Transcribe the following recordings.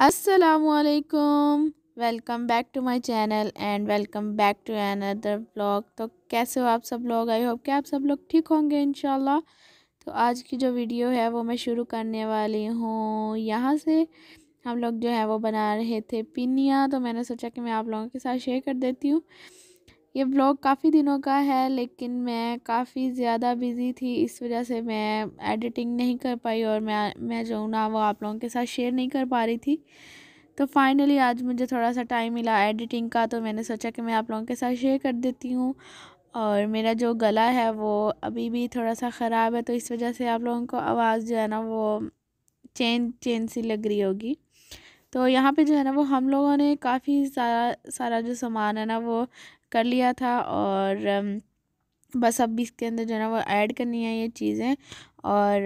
असलकुम welcome back to my channel and welcome back to another blog तो कैसे हो आप सब लोग आई होप कि आप सब लोग ठीक होंगे इन तो आज की जो वीडियो है वो मैं शुरू करने वाली हूँ यहाँ से हम लोग जो है वो बना रहे थे पिनिया तो मैंने सोचा कि मैं आप लोगों के साथ शेयर कर देती हूँ ये ब्लॉग काफ़ी दिनों का है लेकिन मैं काफ़ी ज़्यादा बिज़ी थी इस वजह से मैं एडिटिंग नहीं कर पाई और मैं मैं जो ना वो आप लोगों के साथ शेयर नहीं कर पा रही थी तो फाइनली आज मुझे थोड़ा सा टाइम मिला एडिटिंग का तो मैंने सोचा कि मैं आप लोगों के साथ शेयर कर देती हूँ और मेरा जो गला है वो अभी भी थोड़ा सा ख़राब है तो इस वजह से आप लोगों को आवाज़ जो है ना वो चेंज चेंज सी लग रही होगी तो यहाँ पे जो है ना वो हम लोगों ने काफ़ी सारा सारा जो सामान है ना वो कर लिया था और बस अब इसके अंदर जो है ना वो ऐड करनी है ये चीज़ें और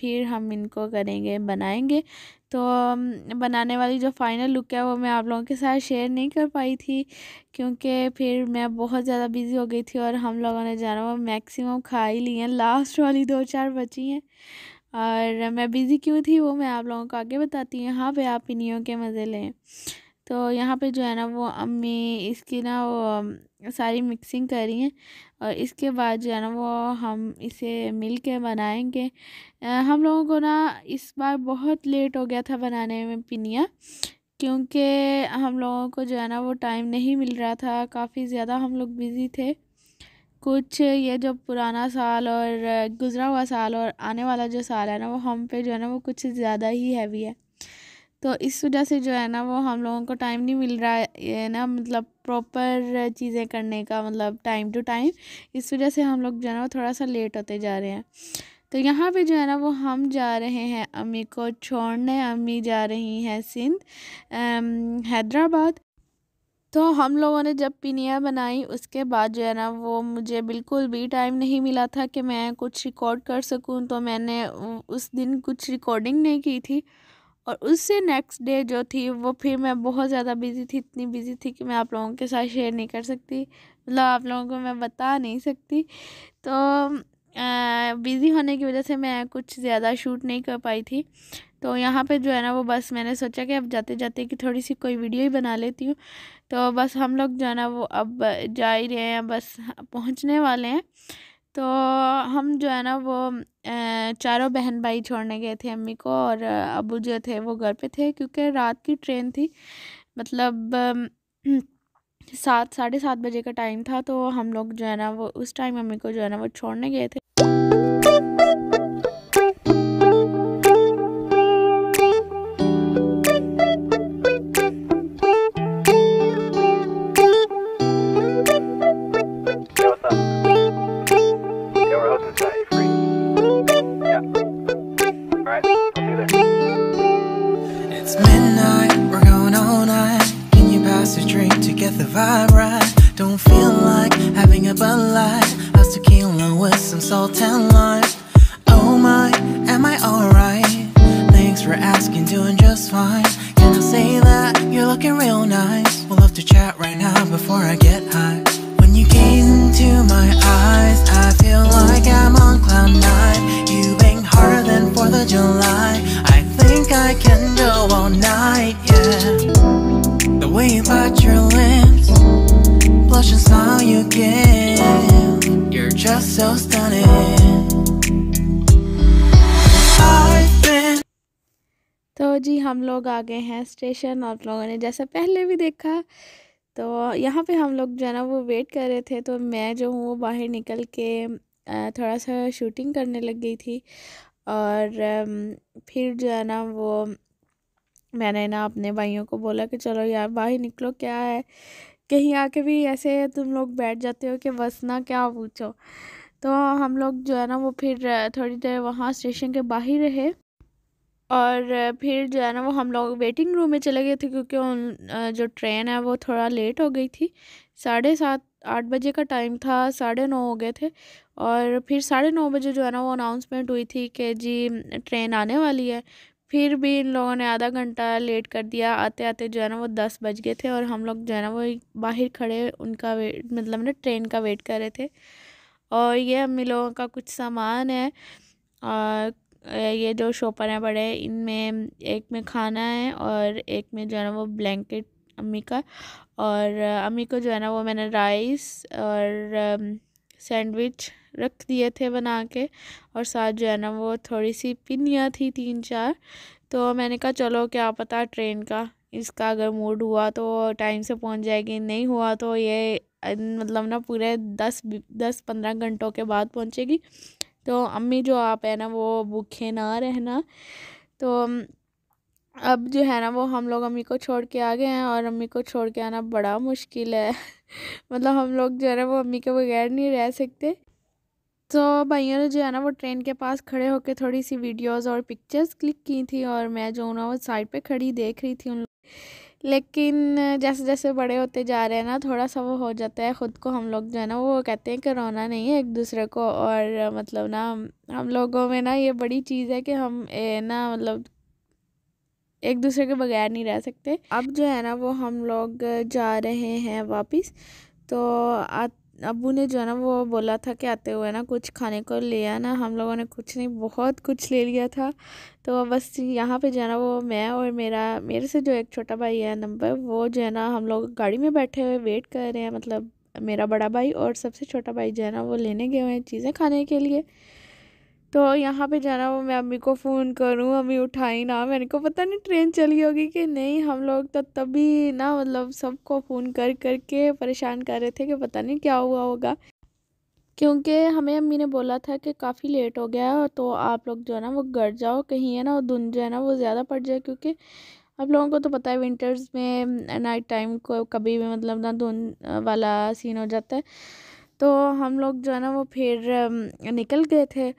फिर हम इनको करेंगे बनाएंगे तो बनाने वाली जो फाइनल लुक है वो मैं आप लोगों के साथ शेयर नहीं कर पाई थी क्योंकि फिर मैं बहुत ज़्यादा बिज़ी हो गई थी और हम लोगों ने जो है ना वो मैक्सिमम खा ही ली हैं लास्ट वाली दो चार बची हैं और मैं बिज़ी क्यों थी वो मैं आप लोगों को आगे बताती हूँ यहाँ पे आप इन्हीं के मज़े लें तो यहाँ पे जो है ना वो अम्मी इसकी ना वो सारी मिक्सिंग करी है और इसके बाद जो है ना वो हम इसे मिल के बनाएँगे हम लोगों को ना इस बार बहुत लेट हो गया था बनाने में पिनिया क्योंकि हम लोगों को जो है ना वो टाइम नहीं मिल रहा था काफ़ी ज़्यादा हम लोग बिज़ी थे कुछ ये जो पुराना साल और गुज़रा हुआ साल और आने वाला जो साल है ना वो हम पे जो है ना वो कुछ ज़्यादा ही हैवी है तो इस वजह से जो है ना वो हम लोगों को टाइम नहीं मिल रहा है ना मतलब प्रॉपर चीज़ें करने का मतलब टाइम टू टाइम इस वजह से हम लोग जो है ना वो थोड़ा सा लेट होते जा रहे हैं तो यहाँ पे जो है ना वो हम जा रहे हैं अम्मी को छोड़ने अम्मी जा रही हैं सिंध हैदराबाद तो हम लोगों ने जब पिनिया बनाई उसके बाद जो है ना वो मुझे बिल्कुल भी टाइम नहीं मिला था कि मैं कुछ रिकॉर्ड कर सकूं तो मैंने उस दिन कुछ रिकॉर्डिंग नहीं की थी और उससे नेक्स्ट डे जो थी वो फिर मैं बहुत ज़्यादा बिज़ी थी इतनी बिज़ी थी कि मैं आप लोगों के साथ शेयर नहीं कर सकती मतलब आप लोगों को मैं बता नहीं सकती तो बिज़ी होने की वजह से मैं कुछ ज़्यादा शूट नहीं कर पाई थी तो यहाँ पे जो है ना वो बस मैंने सोचा कि अब जाते जाते कि थोड़ी सी कोई वीडियो ही बना लेती हूँ तो बस हम लोग जो है ना वो अब जा ही रहे हैं बस पहुँचने वाले हैं तो हम जो है ना वो चारों बहन भाई छोड़ने गए थे अम्मी को और अबू जो थे वो घर पे थे क्योंकि रात की ट्रेन थी मतलब सात साढ़े सात बजे का टाइम था तो हम लोग जो है ना वो उस टाइम अम्मी को जो है ना वो छोड़ने गए थे the vibe right Don't feel like having a Bud Light A tequila with some salt and lime Oh my, am I alright? Thanks for asking, doing just fine Can I say that you're looking real nice? We'll love to chat right now before I get emotions all you give You're just so stunning तो जी हम लोग आ गए हैं station आप लोगों ने जैसा पहले भी देखा तो यहाँ पे हम लोग जो है ना वो वेट कर रहे थे तो मैं जो हूँ वो बाहर निकल के थोड़ा सा शूटिंग करने लग गई थी और फिर जो है ना वो मैंने ना अपने भाइयों को बोला कि चलो यार बाहर निकलो क्या है कहीं आके भी ऐसे तुम लोग बैठ जाते हो कि बस ना क्या पूछो तो हम लोग जो है ना वो फिर थोड़ी देर वहाँ स्टेशन के बाहर रहे और फिर जो है ना वो हम लोग वेटिंग रूम में चले गए थे क्योंकि उन जो ट्रेन है वो थोड़ा लेट हो गई थी साढ़े सात आठ बजे का टाइम था साढ़े नौ हो गए थे और फिर साढ़े नौ बजे जो है ना वो अनाउंसमेंट हुई थी कि जी ट्रेन आने वाली है फिर भी इन लोगों ने आधा घंटा लेट कर दिया आते आते जो है ना वो दस बज गए थे और हम लोग जो है ना वो बाहर खड़े उनका वेट मतलब ना ट्रेन का वेट कर रहे थे और ये अम्मी लोगों का कुछ सामान है और ये जो शोपर हैं बड़े इनमें एक में खाना है और एक में जो है ना वो ब्लैंकेट अम्मी का और अम्मी को जो है ना वो मैंने राइस और सैंडविच रख दिए थे बना के और साथ जो है ना वो थोड़ी सी पिनियाँ थी तीन चार तो मैंने कहा चलो क्या पता ट्रेन का इसका अगर मूड हुआ तो टाइम से पहुंच जाएगी नहीं हुआ तो ये मतलब ना पूरे दस दस पंद्रह घंटों के बाद पहुंचेगी तो अम्मी जो आप है ना वो भूखे ना रहना तो अब जो है ना वो हम लोग अम्मी को छोड़ के आ गए हैं और अम्मी को छोड़ के आना बड़ा मुश्किल है मतलब हम लोग जो है ना वो अम्मी के बगैर नहीं रह सकते तो भाइयों ने जो है ना वो ट्रेन के पास खड़े होकर थोड़ी सी वीडियोस और पिक्चर्स क्लिक की थी और मैं जो ना वो साइड पे खड़ी देख रही थी उन लेकिन जैसे जैसे बड़े होते जा रहे हैं ना थोड़ा सा वो हो जाता है ख़ुद को हम लोग जो है ना वो कहते हैं कि रोना नहीं है एक दूसरे को और मतलब ना हम लोगों में ना ये बड़ी चीज़ है कि हम ना मतलब एक दूसरे के बगैर नहीं रह सकते अब जो है ना वो हम लोग जा रहे हैं वापस तो अबू ने जो है ना वो बोला था कि आते हुए ना कुछ खाने को ले आना हम लोगों ने कुछ नहीं बहुत कुछ ले लिया था तो बस यहाँ पे जो है ना वो मैं और मेरा मेरे से जो एक छोटा भाई है नंबर वो जो है ना हम लोग गाड़ी में बैठे हुए वेट कर रहे हैं मतलब मेरा बड़ा भाई और सबसे छोटा भाई जो है ना वो लेने गए हुए हैं चीज़ें खाने के लिए तो यहाँ पे जाना वो मैं अम्मी को फ़ोन करूँ अम्मी उठाई ना मैंने को पता नहीं ट्रेन चली होगी कि नहीं हम लोग तो तभी ना मतलब सबको फ़ोन कर कर के परेशान कर रहे थे कि पता नहीं क्या हुआ होगा क्योंकि हमें अम्मी ने बोला था कि काफ़ी लेट हो गया है तो आप लोग जो है ना वो गड़ जाओ कहीं है ना वो धुंध जो है ना वो ज़्यादा पड़ जाए क्योंकि आप लोगों को तो पता है विंटर्स में नाइट टाइम को कभी भी मतलब ना धुंध वाला सीन हो जाता है तो हम लोग जो है ना वो फिर निकल गए थे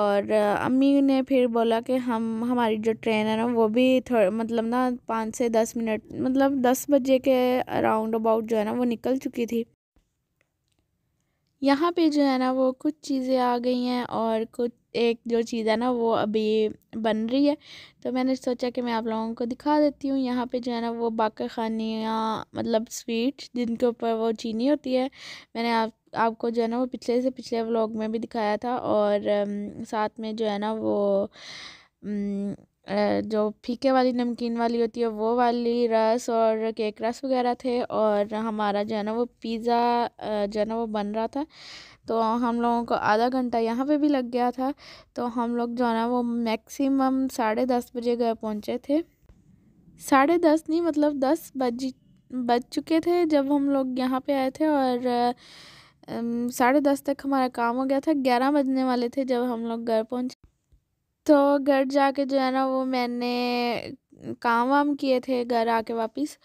और अम्मी ने फिर बोला कि हम हमारी जो ट्रेन है ना वो भी थोड़ा मतलब ना पाँच से दस मिनट मतलब दस बजे के अराउंड अबाउट जो है ना वो निकल चुकी थी यहाँ पे जो है ना वो कुछ चीज़ें आ गई हैं और कुछ एक जो चीज़ है ना वो अभी बन रही है तो मैंने सोचा कि मैं आप लोगों को दिखा देती हूँ यहाँ पे जो है ना वो बाकर खानियाँ मतलब स्वीट जिनके ऊपर वो चीनी होती है मैंने आप आपको जो है ना वो पिछले से पिछले व्लॉग में भी दिखाया था और साथ में जो है ना वो जो फीके वाली नमकीन वाली होती है वो वाली रस और केक रस वगैरह थे और हमारा जो है ना वो पिज़्ज़ा जो है ना वो बन रहा था तो हम लोगों को आधा घंटा यहाँ पे भी लग गया था तो हम लोग जो है ना वो मैक्सिमम साढ़े दस बजे घर पहुँचे थे साढ़े दस नहीं मतलब दस बज बज चुके थे जब हम लोग यहाँ पे आए थे और साढ़े दस तक हमारा काम हो गया था ग्यारह बजने वाले थे जब हम लोग घर पहुँचे तो घर जाके जो है ना वो मैंने काम वाम किए थे घर आके वापस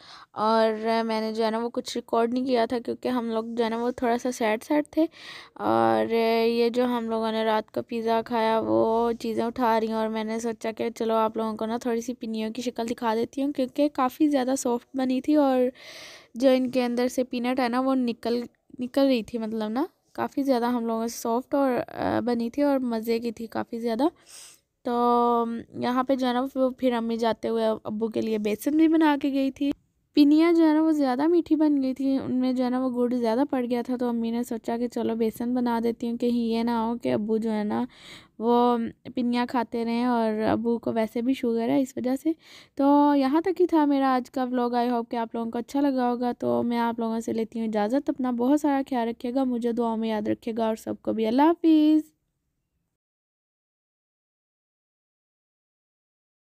और मैंने जो है ना वो कुछ रिकॉर्ड नहीं किया था क्योंकि हम लोग जो है ना वो थोड़ा सा सैड सैड थे और ये जो हम लोगों ने रात का पिज़्ज़ा खाया वो चीज़ें उठा रही हूँ और मैंने सोचा कि चलो आप लोगों को ना थोड़ी सी पिनियों की शक्ल दिखा देती हूँ क्योंकि काफ़ी ज़्यादा सॉफ्ट बनी थी और जो इनके अंदर से पीनट है ना वो निकल निकल रही थी मतलब ना काफ़ी ज़्यादा हम लोगों से सॉफ्ट और बनी थी और मज़े की थी काफ़ी ज़्यादा तो यहाँ पे जो है ना वो फिर अम्मी जाते हुए अबू के लिए बेसन भी बना के गई थी पिनिया जो है ना वो ज़्यादा मीठी बन गई थी उनमें जो है ना वो गुड़ ज़्यादा पड़ गया था तो अम्मी ने सोचा कि चलो बेसन बना देती हूँ कहीं ये ना हो कि अबू जो है ना वो पिनिया खाते रहें और अबू को वैसे भी शुगर है इस वजह से तो यहाँ तक ही था मेरा आज का व्लॉग आई होप कि आप लोगों को अच्छा लगा होगा तो मैं आप लोगों से लेती हूँ इजाज़त अपना बहुत सारा ख्याल रखिएगा मुझे दुआ में याद रखिएगा और सबको भी अल्लाह हाफिज़